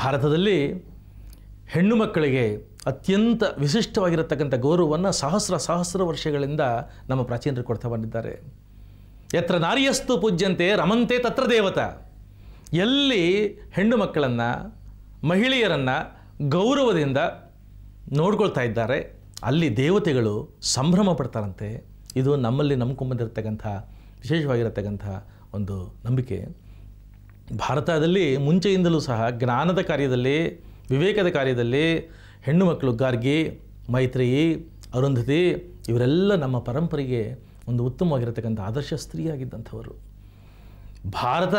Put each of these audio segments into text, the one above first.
ಭಾರತದಲ್ಲಿ ಹೆಣ್ಣು ಮಕ್ಕಳಿಗೆ ಅತ್ಯಂತ ವಿಶಿಷ್ಟವಾಗಿರತಕ್ಕಂಥ ಗೌರವವನ್ನು ಸಹಸ್ರ ಸಹಸ್ರ ವರ್ಷಗಳಿಂದ ನಮ್ಮ ಪ್ರಾಚೀನರು ಕೊಡ್ತಾ ಬಂದಿದ್ದಾರೆ ಎತ್ತರ ನಾರಿಯಸ್ತು ಪೂಜ್ಯಂತೆ ರಮಂತೆ ತತ್ರ ದೇವತ ಎಲ್ಲಿ ಹೆಣ್ಣು ಮಕ್ಕಳನ್ನು ಮಹಿಳೆಯರನ್ನು ಗೌರವದಿಂದ ನೋಡ್ಕೊಳ್ತಾ ಇದ್ದಾರೆ ಅಲ್ಲಿ ದೇವತೆಗಳು ಸಂಭ್ರಮ ಪಡ್ತಾರಂತೆ ಇದು ನಮ್ಮಲ್ಲಿ ನಂಬ್ಕೊಂಬಂದಿರತಕ್ಕಂಥ ವಿಶೇಷವಾಗಿರತಕ್ಕಂಥ ಒಂದು ನಂಬಿಕೆ ಭಾರತದಲ್ಲಿ ಮುಂಚೆಯಿಂದಲೂ ಸಹ ಜ್ಞಾನದ ಕಾರ್ಯದಲ್ಲಿ ವಿವೇಕದ ಕಾರ್ಯದಲ್ಲಿ ಹೆಣ್ಣು ಮಕ್ಕಳು ಗಾರ್ಗಿ ಮೈತ್ರಿಯಿ ಅರುಂಧತಿ ಇವರೆಲ್ಲ ನಮ್ಮ ಪರಂಪರೆಗೆ ಒಂದು ಉತ್ತಮವಾಗಿರತಕ್ಕಂಥ ಆದರ್ಶ ಸ್ತ್ರೀಯಾಗಿದ್ದಂಥವರು ಭಾರತ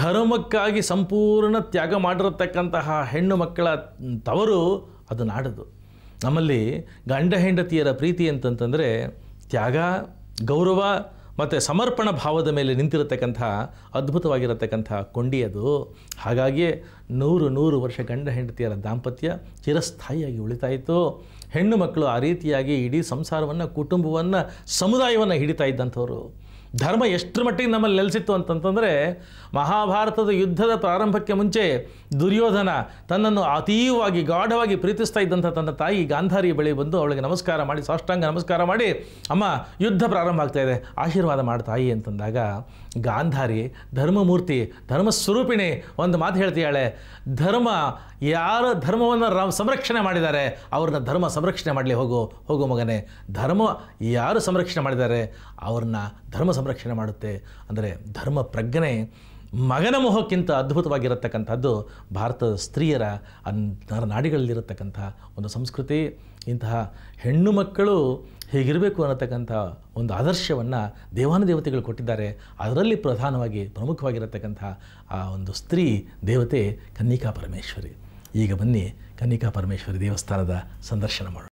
ಧರ್ಮಕ್ಕಾಗಿ ಸಂಪೂರ್ಣ ತ್ಯಾಗ ಮಾಡಿರತಕ್ಕಂತಹ ಹೆಣ್ಣು ಮಕ್ಕಳ ತವರು ಅದು ನಾಡದು ನಮ್ಮಲ್ಲಿ ಗಂಡ ಹೆಂಡತಿಯರ ಪ್ರೀತಿ ಅಂತಂತಂದರೆ ತ್ಯಾಗ ಗೌರವ ಮತ್ತು ಸಮರ್ಪಣ ಭಾವದ ಮೇಲೆ ನಿಂತಿರತಕ್ಕಂಥ ಅದ್ಭುತವಾಗಿರತಕ್ಕಂಥ ಕೊಂಡಿಯದು ಹಾಗಾಗಿಯೇ ನೂರು ನೂರು ವರ್ಷ ಗಂಡ ಹೆಂಡತಿಯರ ದಾಂಪತ್ಯ ಚಿರಸ್ಥಾಯಿಯಾಗಿ ಉಳಿತಾಯಿತು ಹೆಣ್ಣು ಮಕ್ಕಳು ಆ ರೀತಿಯಾಗಿ ಇಡೀ ಸಂಸಾರವನ್ನು ಕುಟುಂಬವನ್ನು ಸಮುದಾಯವನ್ನು ಹಿಡಿತಾ ಇದ್ದಂಥವ್ರು ಧರ್ಮ ಎಷ್ಟರ ಮಟ್ಟಿಗೆ ನಮ್ಮಲ್ಲಿ ನೆಲೆಸಿತ್ತು ಅಂತಂತಂದರೆ ಮಹಾಭಾರತದ ಯುದ್ಧದ ಪ್ರಾರಂಭಕ್ಕೆ ಮುಂಚೆ ದುರ್ಯೋಧನ ತನ್ನನ್ನು ಅತೀವಾಗಿ ಗಾಢವಾಗಿ ಪ್ರೀತಿಸ್ತಾ ಇದ್ದಂಥ ತನ್ನ ತಾಯಿ ಗಾಂಧಾರಿ ಬಳಿ ಬಂದು ಅವಳಿಗೆ ನಮಸ್ಕಾರ ಮಾಡಿ ಸಾಷ್ಟಾಂಗ ನಮಸ್ಕಾರ ಮಾಡಿ ಅಮ್ಮ ಯುದ್ಧ ಪ್ರಾರಂಭ ಇದೆ ಆಶೀರ್ವಾದ ಮಾಡಿ ತಾಯಿ ಅಂತಂದಾಗ ಗಾಂಧಾರಿ ಧರ್ಮಮೂರ್ತಿ ಧರ್ಮಸ್ವರೂಪಿಣಿ ಒಂದು ಮಾತು ಹೇಳ್ತೀಯಾಳೆ ಧರ್ಮ ಯಾರ ಧರ್ಮವನ್ನು ಸಂರಕ್ಷಣೆ ಮಾಡಿದ್ದಾರೆ ಅವ್ರನ್ನ ಧರ್ಮ ಸಂರಕ್ಷಣೆ ಮಾಡಲಿ ಹೋಗು ಹೋಗು ಮಗನೇ ಧರ್ಮ ಯಾರು ಸಂರಕ್ಷಣೆ ಮಾಡಿದ್ದಾರೆ ಅವ್ರನ್ನ ಧರ್ಮ ಸಂರಕ್ಷಣೆ ಮಾಡುತ್ತೆ ಅಂದರೆ ಧರ್ಮ ಪ್ರಜ್ಞೆ ಮಗನ ಮೋಹಕ್ಕಿಂತ ಅದ್ಭುತವಾಗಿರತಕ್ಕಂಥದ್ದು ಭಾರತದ ಸ್ತ್ರೀಯರ ನಾಡಿಗಳಲ್ಲಿರತಕ್ಕಂತಹ ಒಂದು ಸಂಸ್ಕೃತಿ ಇಂತಹ ಹೆಣ್ಣು ಮಕ್ಕಳು ಹೇಗಿರಬೇಕು ಅನ್ನತಕ್ಕಂಥ ಒಂದು ಆದರ್ಶವನ್ನು ದೇವಾನುದೇವತೆಗಳು ಕೊಟ್ಟಿದ್ದಾರೆ ಅದರಲ್ಲಿ ಪ್ರಧಾನವಾಗಿ ಪ್ರಮುಖವಾಗಿರತಕ್ಕಂಥ ಆ ಒಂದು ಸ್ತ್ರೀ ದೇವತೆ ಕನ್ನಿಕಾ ಪರಮೇಶ್ವರಿ ಈಗ ಬನ್ನಿ ಕನ್ನಿಕಾ ಪರಮೇಶ್ವರಿ ದೇವಸ್ಥಾನದ ಸಂದರ್ಶನ ಮಾಡೋಣ